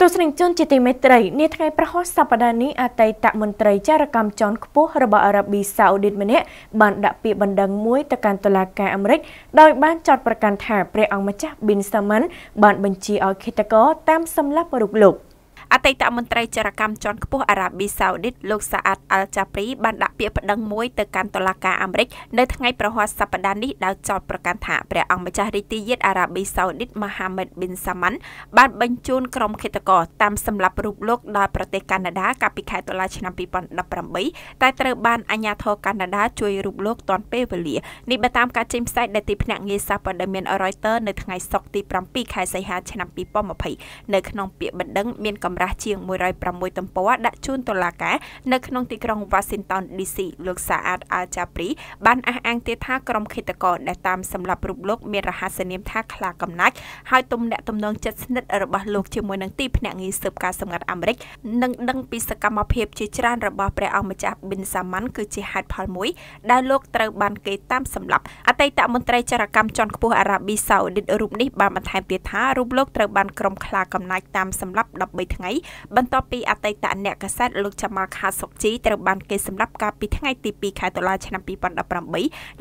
ទស្សនិកជនជាទីមេត្រីនាថ្ងៃប្រហោះសប្តាហ៍នេះអតីតមន្ត្រីចារកម្មជាន់ខ្ពស់របស់អារ៉ាប៊ីសាអូឌីតម្នាក់បានដាក់ពាក្យបណ្ដឹងមួយទៅកាន់តុលាការអាមេរិកដោយបានចោទប្រកាន់ថាព្រះអង្គម្ចាស់ប៊ីនសាម៉ាន់បានបញ្ជាឲ្យឃាតករតាមសម្លាប់រូបលោកអតីតមន្ត្រីចរកម្មជាន់ខ្ពស់អារ៉ាប៊ីសាអូឌីតលោកសាអាតអាល់ចាប្រី បានដាក់ពាក្យប្តឹងមួយទៅកាន់តុលាការអាមេរិក នៅថ្ងៃប្រហ័សសប្តាហ៍នេះដោយចោទប្រកាន់ថាព្រះអង្គម្ចាស់រាជទាយាទអារ៉ាប៊ីសាអូឌីតម៉ូហាម៉េតប៊ីនសាម៉ាន់បានបញ្ជូនក្រុមឃាតករតាមសម្លាប់រូបលោកដល់ប្រទេសកាណាដា កាលពីខែតុលាឆ្នាំ2018តែត្រូវបានអាជ្ញាធរកាណាដាជួយរូបលោកទាន់ពេលវេលានេះបើតាមការចេញផ្សាយដែលទីភ្នាក់ងារសារព័ត៌មាន Reuters នៅថ្ងៃសុក្រទី7ខែសីហាឆ្នាំ2020នៅក្នុងពាក្យបណ្ដឹងមានកំកម្រាស់ជាង106ទំព័រដាក់ជូនតុលាការនៅក្នុងទីក្រុង Washington DC លោកសាអាតអាចាប្រីបានអះអាងទៀតថាក្រុមឃាតករដែលតាមសម្លាប់រូបលោកមានរហស្សនាមថាខ្លាកំណាច់ហើយទំនាក់ទំនងជិតស្និទ្ធរបស់លោកជាមួយនឹងទីភ្នាក់ងារស៊ើបការសម្ងាត់អាមេរិកនិងដឹងពីសកម្មភាពជាច្រើនរបស់ព្រះអង្គម្ចាស់ប៊ីនសាម៉ាន់គឺជាហេតុផលមួយដែលលោកត្រូវបានគេតាមសម្លាប់អតីតមន្ត្រីចរកម្មជាន់ខ្ពស់អារ៉ាប៊ីសាអូឌីតរូបនេះបានបន្ថែមទៀតថារូបលោកត្រូវបានក្រុមខ្លាកំណាច់តាមសម្លាប់13ថ្ងៃថ្ងៃបន្ទាប់ពីអតីតអ្នកកាសែតលោកចាំលខាសុកជីត្រូវបានគេសម្លាប់កាលពីថ្ងៃទី2ខែតុលាឆ្នាំ2018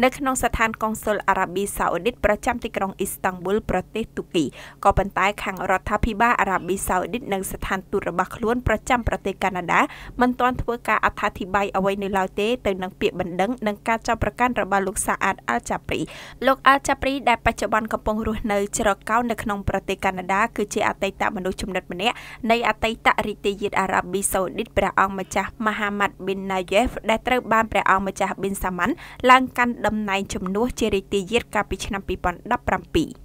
នៅក្នុងស្ថានកុងស៊ុលអារ៉ាប៊ីសាអូឌីតប្រចាំទីក្រុងអ៊ីស្តង់ប៊ុលប្រទេសទូគីក៏ប៉ុន្តែខាងរដ្ឋាភិបាលអារ៉ាប៊ីសាអូឌីតនិងស្ថានទូតរបស់ខ្លួនប្រចាំប្រទេសកាណាដាមិនទាន់ធ្វើការអត្ថាធិប្បាយអ្វីនៅឡើយទេទៅនឹងពាក្យបណ្ដឹងនិងការចាប់ប្រកាន់របស់លោកសាអាតអាល់ចាប្រីលោកអាល់ចាប្រីដែលបច្ចុប្បន្នកំពុងរស់នៅជ្រកកោននៅក្នុងប្រទេសកាណាដា គឺជាអតីតមនុស្សចំណិតម្នាក់នៃអតីតរាជាយាទអារ៉ាប៊ីសាអូឌីតព្រះអង្គម្ចាស់ម៉ាហាម៉ាត់ប៊ីនណាយេហ្វដែលត្រូវបានព្រះអង្គម្ចាស់ប៊ីនសាម៉ាន់ឡើងកាន់តំណែងជំនួសជារាជាយាទកាលពីឆ្នាំ2017